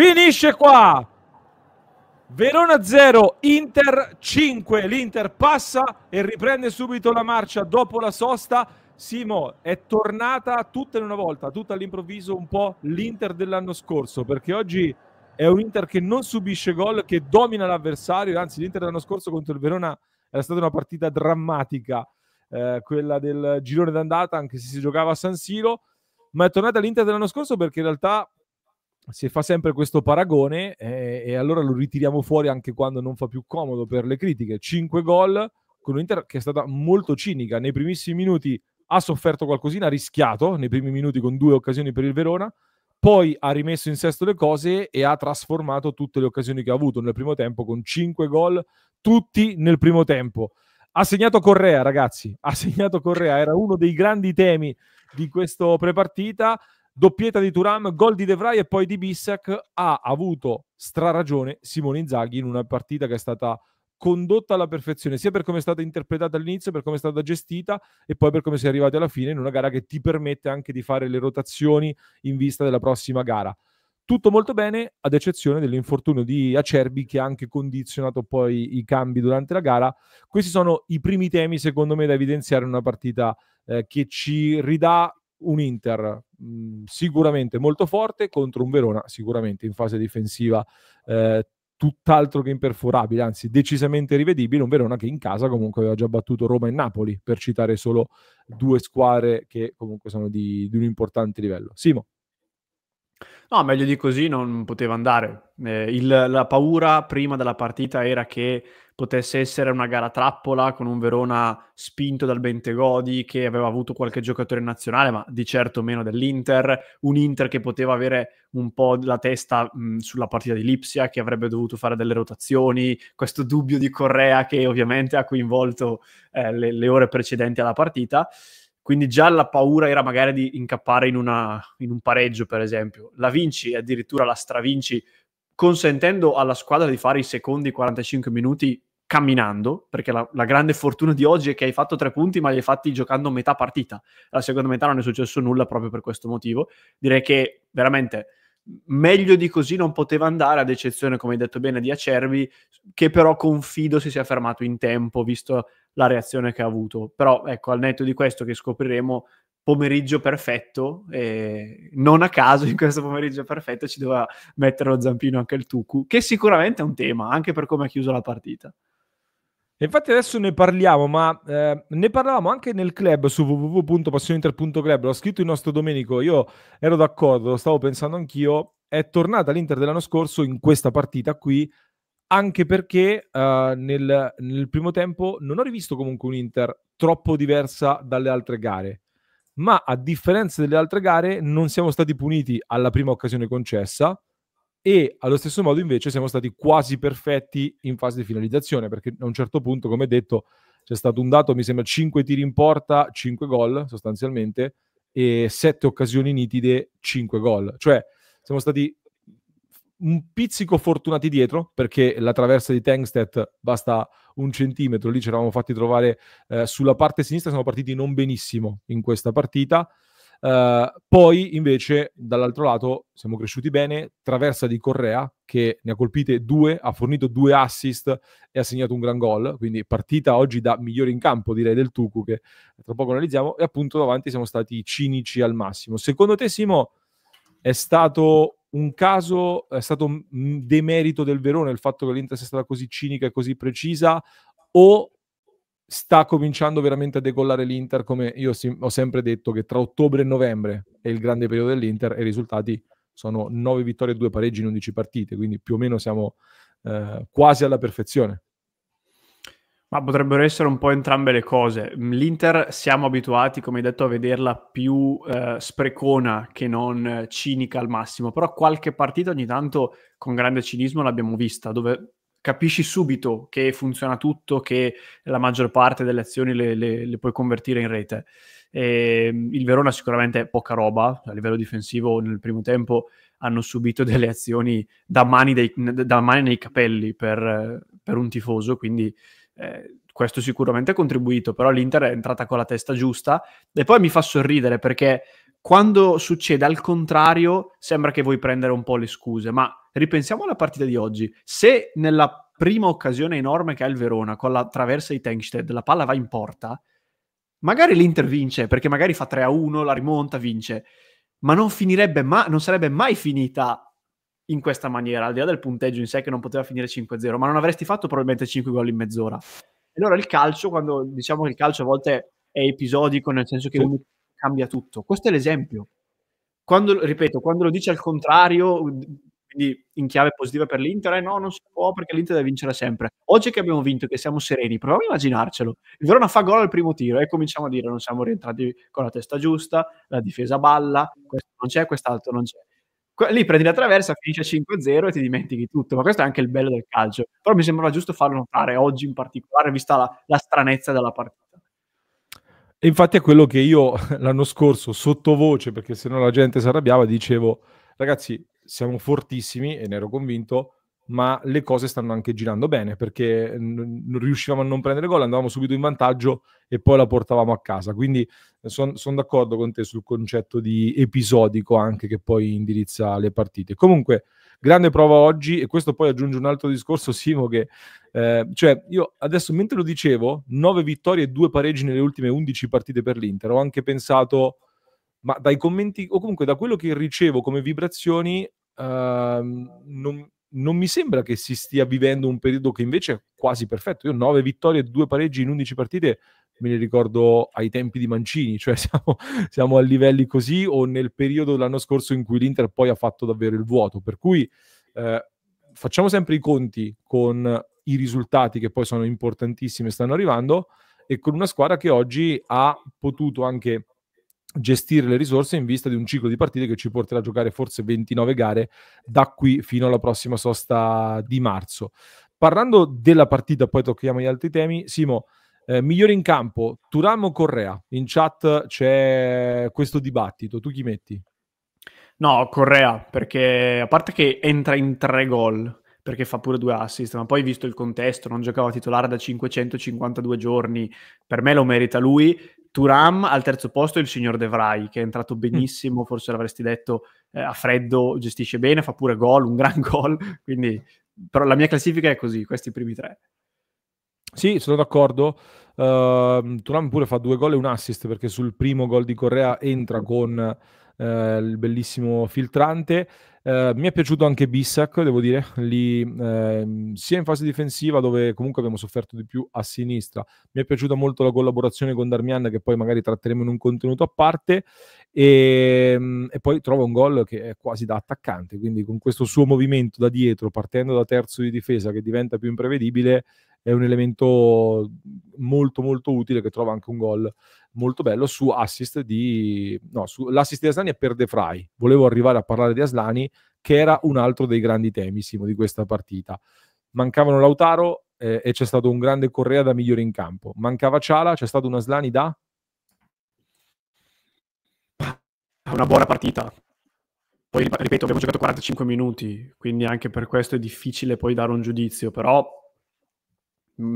Finisce qua. Verona 0, Inter 5. L'Inter passa e riprende subito la marcia dopo la sosta. Simo, è tornata tutta in una volta, tutta all'improvviso un po' l'Inter dell'anno scorso, perché oggi è un Inter che non subisce gol, che domina l'avversario, anzi l'Inter dell'anno scorso contro il Verona era stata una partita drammatica, eh, quella del girone d'andata, anche se si giocava a San Siro, ma è tornata l'Inter dell'anno scorso perché in realtà si fa sempre questo paragone eh, e allora lo ritiriamo fuori anche quando non fa più comodo per le critiche. 5 gol con un'Inter che è stata molto cinica. Nei primissimi minuti ha sofferto qualcosina, ha rischiato nei primi minuti con due occasioni per il Verona, poi ha rimesso in sesto le cose e ha trasformato tutte le occasioni che ha avuto nel primo tempo con 5 gol, tutti nel primo tempo. Ha segnato Correa, ragazzi, ha segnato Correa, era uno dei grandi temi di questo prepartita doppietta di Turam, gol di De Vrij e poi di Bissec, ha avuto straragione Simone Inzaghi in una partita che è stata condotta alla perfezione, sia per come è stata interpretata all'inizio, per come è stata gestita e poi per come si è arrivati alla fine in una gara che ti permette anche di fare le rotazioni in vista della prossima gara. Tutto molto bene, ad eccezione dell'infortunio di Acerbi che ha anche condizionato poi i cambi durante la gara. Questi sono i primi temi, secondo me, da evidenziare in una partita eh, che ci ridà un Inter mh, sicuramente molto forte contro un Verona sicuramente in fase difensiva eh, tutt'altro che imperforabile, anzi decisamente rivedibile, un Verona che in casa comunque aveva già battuto Roma e Napoli, per citare solo due squadre che comunque sono di, di un importante livello. Simo. No, meglio di così non poteva andare. Eh, il, la paura prima della partita era che potesse essere una gara trappola con un Verona spinto dal Bentegodi che aveva avuto qualche giocatore nazionale, ma di certo meno dell'Inter, un Inter che poteva avere un po' la testa mh, mm, sulla partita di Lipsia, che avrebbe dovuto fare delle rotazioni, questo dubbio di Correa che ovviamente ha coinvolto eh, le, le ore precedenti alla partita quindi già la paura era magari di incappare in, una, in un pareggio, per esempio. La vinci e addirittura la stravinci, consentendo alla squadra di fare i secondi 45 minuti camminando, perché la, la, grande fortuna di oggi è che hai fatto tre punti, ma li hai fatti giocando metà partita. La seconda metà non è successo nulla proprio per questo motivo. Direi che veramente meglio di così non poteva andare, ad eccezione, come hai detto bene, di Acerbi, che però confido si sia fermato in tempo, visto la reazione che ha avuto. Però ecco, al netto di questo che scopriremo, pomeriggio perfetto, e non a caso in questo pomeriggio perfetto ci doveva mettere lo zampino anche il Tucu, che sicuramente è un tema, anche per come ha chiuso la partita. Infatti adesso ne parliamo, ma eh, ne parlavamo anche nel club su www.passioneinter.club, l'ha scritto il nostro Domenico, io ero d'accordo, lo stavo pensando anch'io, è tornata l'Inter dell'anno scorso in questa partita qui, anche perché uh, nel, nel, primo tempo non ho rivisto comunque un Inter troppo diversa dalle altre gare, ma a differenza delle altre gare non siamo stati puniti alla prima occasione concessa, e allo stesso modo invece siamo stati quasi perfetti in fase di finalizzazione perché a un certo punto, come detto, c'è stato un dato, mi sembra 5 tiri in porta, 5 gol sostanzialmente e 7 occasioni nitide, 5 gol. Cioè siamo stati un pizzico fortunati dietro perché la traversa di Tengstedt basta un centimetro, lì ci eravamo fatti trovare eh, sulla parte sinistra, siamo partiti non benissimo in questa partita Uh, poi invece dall'altro lato siamo cresciuti bene, traversa di Correa che ne ha colpite due, ha fornito due assist e ha segnato un gran gol, quindi partita oggi da migliore in campo direi del Tucu che tra poco analizziamo e appunto davanti siamo stati cinici al massimo. Secondo te Simo è stato un caso, è stato un demerito del Verone il fatto che l'Inter sia stata così cinica e così precisa o sta cominciando veramente a decollare l'Inter, come io ho sempre detto che tra ottobre e novembre è il grande periodo dell'Inter e i risultati sono 9 vittorie e 2 pareggi in 11 partite, quindi più o meno siamo eh, quasi alla perfezione. Ma potrebbero essere un po' entrambe le cose. Mm, L'Inter siamo abituati, come hai detto, a vederla più eh, sprecona che non eh, cinica al massimo, però qualche partita ogni tanto con grande cinismo l'abbiamo vista, dove capisci subito che funziona tutto, che la maggior parte delle azioni le, le, le puoi convertire in rete. E ehm, il Verona sicuramente è poca roba a livello difensivo nel primo tempo hanno subito delle azioni da mani, dei, da mani nei capelli per, per, un tifoso, quindi eh, questo sicuramente ha contribuito, però l'Inter è entrata con la testa giusta e poi mi fa sorridere perché quando succede al contrario, sembra che vuoi prendere un po' le scuse, ma ripensiamo alla partita di oggi. Se nella prima occasione enorme che ha il Verona con la traversa di Tengsted la palla va in porta, magari l'Inter vince perché magari fa 3 a 1, la rimonta, vince, ma non finirebbe mai, non sarebbe mai finita in questa maniera, al di là del punteggio in sé che non poteva finire 5-0, ma non avresti fatto probabilmente 5 gol in mezz'ora. E allora il calcio, quando diciamo che il calcio a volte è episodico, nel senso che sì cambia tutto. Questo è l'esempio. Quando, ripeto, quando lo dice al contrario, quindi in chiave positiva per l'Inter, eh no, non si può perché l'Inter deve vincere sempre. Oggi che abbiamo vinto che siamo sereni, proviamo a immaginarcelo. Il Verona fa gol al primo tiro e cominciamo a dire non siamo rientrati con la testa giusta, la difesa balla, questo non c'è, quest'altro non c'è. Lì prendi la traversa, finisce 5-0 e ti dimentichi tutto, ma questo è anche il bello del calcio. Però mi sembrava giusto farlo notare oggi in particolare, vista la, la stranezza della partita infatti è quello che io l'anno scorso, sottovoce, perché se no la gente si arrabbiava, dicevo, ragazzi, siamo fortissimi, e ne ero convinto, ma le cose stanno anche girando bene, perché non riuscivamo a non prendere gol, andavamo subito in vantaggio e poi la portavamo a casa. Quindi sono son d'accordo con te sul concetto di episodico anche che poi indirizza le partite. Comunque grande prova oggi e questo poi aggiunge un altro discorso Simo che eh, cioè io adesso mentre lo dicevo nove vittorie e due pareggi nelle ultime 11 partite per l'Inter ho anche pensato ma dai commenti o comunque da quello che ricevo come vibrazioni eh, non, non mi sembra che si stia vivendo un periodo che invece è quasi perfetto. Io nove vittorie e due pareggi in 11 partite me li ricordo ai tempi di Mancini, cioè siamo, siamo, a livelli così o nel periodo dell'anno scorso in cui l'Inter poi ha fatto davvero il vuoto. Per cui eh, facciamo sempre i conti con i risultati che poi sono importantissimi e stanno arrivando e con una squadra che oggi ha potuto anche gestire le risorse in vista di un ciclo di partite che ci porterà a giocare forse 29 gare da qui fino alla prossima sosta di marzo. Parlando della partita, poi tocchiamo gli altri temi. Simo, eh, migliore in campo, Turam o Correa? In chat c'è questo dibattito, tu chi metti? No, Correa, perché a parte che entra in tre gol, perché fa pure due assist, ma poi visto il contesto, non giocava titolare da 552 giorni, per me lo merita lui. Turam al terzo posto è il signor De Vrij, che è entrato mm. benissimo, forse l'avresti detto eh, a freddo, gestisce bene, fa pure gol, un gran gol, quindi però la mia classifica è così, questi primi tre. Sì, sono d'accordo. Uh, ehm, Turam pure fa due gol e un assist perché sul primo gol di Correa entra con uh, il bellissimo filtrante. Uh, mi è piaciuto anche Bissac, devo dire, lì uh, sia in fase difensiva dove comunque abbiamo sofferto di più a sinistra. Mi è piaciuta molto la collaborazione con Darmian che poi magari tratteremo in un contenuto a parte e, um, e poi trova un gol che è quasi da attaccante, quindi con questo suo movimento da dietro partendo da terzo di difesa che diventa più imprevedibile è un elemento molto molto utile che trova anche un gol molto bello su assist di no, su, l'assist di Aslani è per De Frey. Volevo arrivare a parlare di Aslani che era un altro dei grandi temi Simo, di questa partita. Mancavano Lautaro eh, e c'è stato un grande Correa da migliore in campo. Mancava Ciala, c'è stato un Aslani da una buona partita. Poi ripeto, abbiamo giocato 45 minuti, quindi anche per questo è difficile poi dare un giudizio, però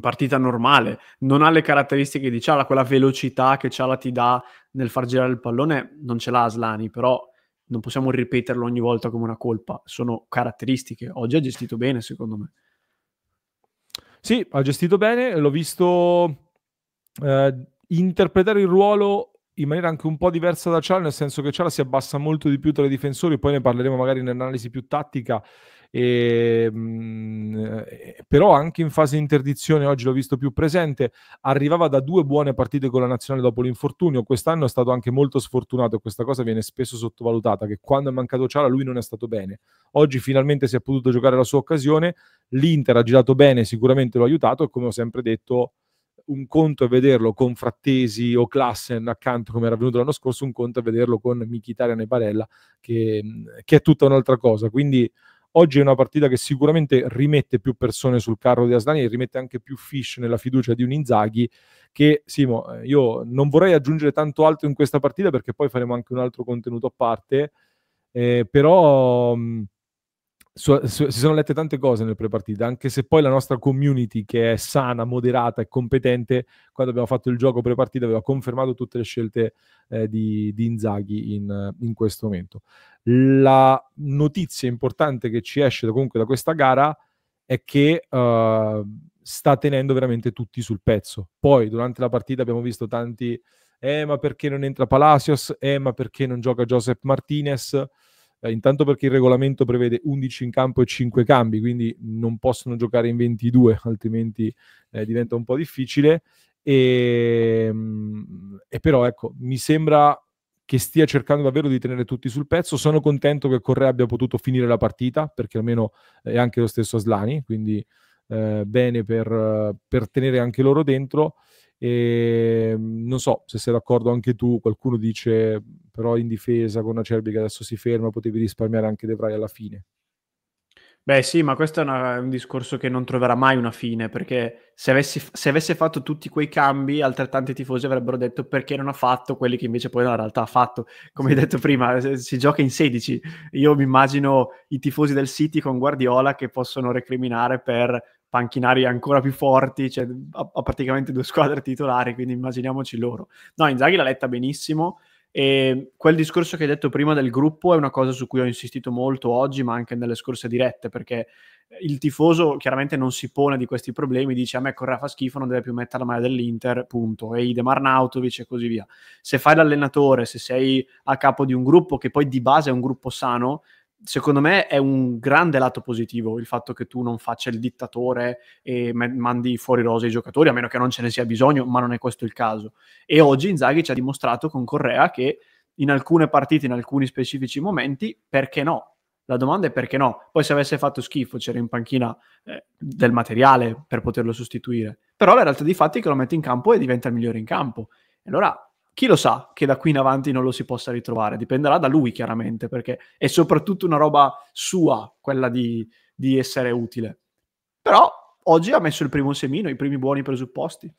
partita normale, non ha le caratteristiche di Ciala, quella velocità che Ciala ti dà nel far girare il pallone, non ce l'ha Aslani, però non possiamo ripeterlo ogni volta come una colpa, sono caratteristiche. Oggi ha gestito bene, secondo me. Sì, ha gestito bene, l'ho visto eh, interpretare il ruolo in maniera anche un po' diversa da Ciala, nel senso che Ciala si abbassa molto di più tra i difensori, poi ne parleremo magari in analisi più tattica e, ehm, eh, però anche in fase di interdizione oggi l'ho visto più presente, arrivava da due buone partite con la nazionale dopo l'infortunio, quest'anno è stato anche molto sfortunato questa cosa viene spesso sottovalutata, che quando è mancato Ciala lui non è stato bene, oggi finalmente si è potuto giocare la sua occasione, l'Inter ha girato bene, sicuramente lo ha aiutato e come ho sempre detto un conto è vederlo con Frattesi o Klassen accanto come era avvenuto l'anno scorso, un conto è vederlo con Mkhitaryan e Barella che, che è tutta un'altra cosa, quindi Oggi è una partita che sicuramente rimette più persone sul carro di Aslani e rimette anche più fish nella fiducia di un Inzaghi che, Simo, eh, io non vorrei aggiungere tanto altro in questa partita perché poi faremo anche un altro contenuto a parte, eh, però... Mh, su, su, si sono lette tante cose nel pre-partita, anche se poi la nostra community, che è sana, moderata e competente, quando abbiamo fatto il gioco pre-partita aveva confermato tutte le scelte eh, di, di, Inzaghi in, in, questo momento. La notizia importante che ci esce comunque da questa gara è che eh, sta tenendo veramente tutti sul pezzo. Poi durante la partita abbiamo visto tanti, eh ma perché non entra Palacios, eh ma perché non gioca Joseph Martinez, eh, intanto perché il regolamento prevede 11 in campo e 5 cambi, quindi non possono giocare in 22, altrimenti eh, diventa un po' difficile. E, ehm, e però ecco, mi sembra che stia cercando davvero di tenere tutti sul pezzo. Sono contento che Correa abbia potuto finire la partita, perché almeno eh, è anche lo stesso Aslani, quindi eh, bene per, per, tenere anche loro dentro. E, ehm, non so se sei d'accordo anche tu, qualcuno dice però in difesa con Acerbi che adesso si ferma, potevi risparmiare anche De alla fine. Beh sì, ma questo è una, un discorso che non troverà mai una fine, perché se, avessi, se, avesse fatto tutti quei cambi, altrettanti tifosi avrebbero detto perché non ha fatto quelli che invece poi nella realtà ha fatto. Come hai detto prima, eh, si gioca in 16. Io mi immagino i tifosi del City con Guardiola che possono recriminare per panchinari ancora più forti, cioè, ha, ha praticamente due squadre titolari, quindi immaginiamoci loro. No, Inzaghi l'ha letta benissimo e quel discorso che hai detto prima del gruppo è una cosa su cui ho insistito molto oggi, ma anche nelle scorse dirette, perché il tifoso chiaramente non si pone di questi problemi, dice a me Correa fa schifo, non deve più mettere la maglia dell'Inter, punto, e Ide Marnautovic e così via. Se fai l'allenatore, se sei a capo di un gruppo che poi di base è un gruppo sano, secondo me è un grande lato positivo il fatto che tu non faccia il dittatore e mandi fuori rosa i giocatori, a meno che non ce ne sia bisogno, ma non è questo il caso. E oggi Inzaghi ci ha dimostrato con Correa che in alcune partite, in alcuni specifici momenti, perché no? La domanda è perché no? Poi se avesse fatto schifo c'era in panchina eh, del materiale per poterlo sostituire. Però la realtà dei fatti è che lo mette in campo e diventa il migliore in campo. Allora chi lo sa che da qui in avanti non lo si possa ritrovare? Dipenderà da lui chiaramente, perché è soprattutto una roba sua quella di, di essere utile. Però oggi ha messo il primo semino, i primi buoni presupposti.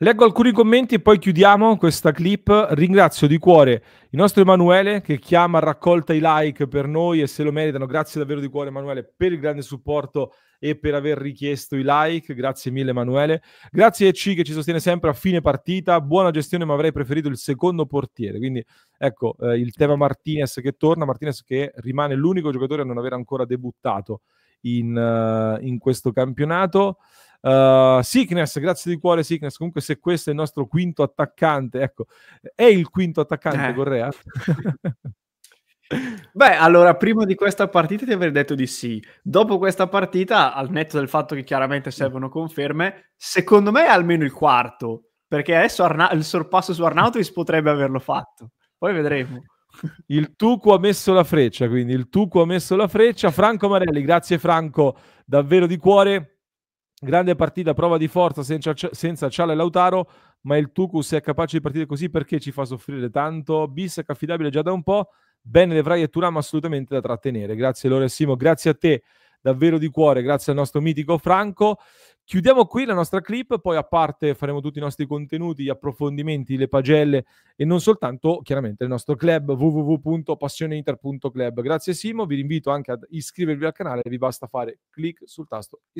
Leggo alcuni commenti e poi chiudiamo questa clip. Ringrazio di cuore il nostro Emanuele che chiama a raccolta i like per noi e se lo meritano. Grazie davvero di cuore Emanuele per il grande supporto e per aver richiesto i like. Grazie mille Emanuele. Grazie a C che ci sostiene sempre a fine partita. Buona gestione, ma avrei preferito il secondo portiere. Quindi ecco eh, il tema Martinez che torna, Martinez che rimane l'unico giocatore a non aver ancora debuttato in, uh, in questo campionato. Uh, Sickness, grazie di cuore Sickness. Comunque se questo è il nostro quinto attaccante, ecco, è il quinto attaccante eh. Correa? Beh, allora, prima di questa partita ti avrei detto di sì. Dopo questa partita, al netto del fatto che chiaramente servono conferme, secondo me è almeno il quarto, perché adesso Arna- il sorpasso su Arnautovic potrebbe averlo fatto. Poi vedremo. Il Tuco ha messo la freccia, quindi il Tucu ha messo la freccia. Franco Marelli, grazie Franco, davvero di cuore. Grande partita, prova di forza senza, senza Ciale Lautaro, ma il Tucu se è capace di partire così perché ci fa soffrire tanto. Bissec affidabile già da un po', bene Devrai e Turam assolutamente da trattenere. Grazie Lore Simo, grazie a te davvero di cuore, grazie al nostro mitico Franco. Chiudiamo qui la nostra clip, poi a parte faremo tutti i nostri contenuti, gli approfondimenti, le pagelle e non soltanto chiaramente il nostro club www.passioneinter.club. Grazie Simo, vi invito anche ad iscrivervi al canale, vi basta fare clic sul tasto iscrivervi.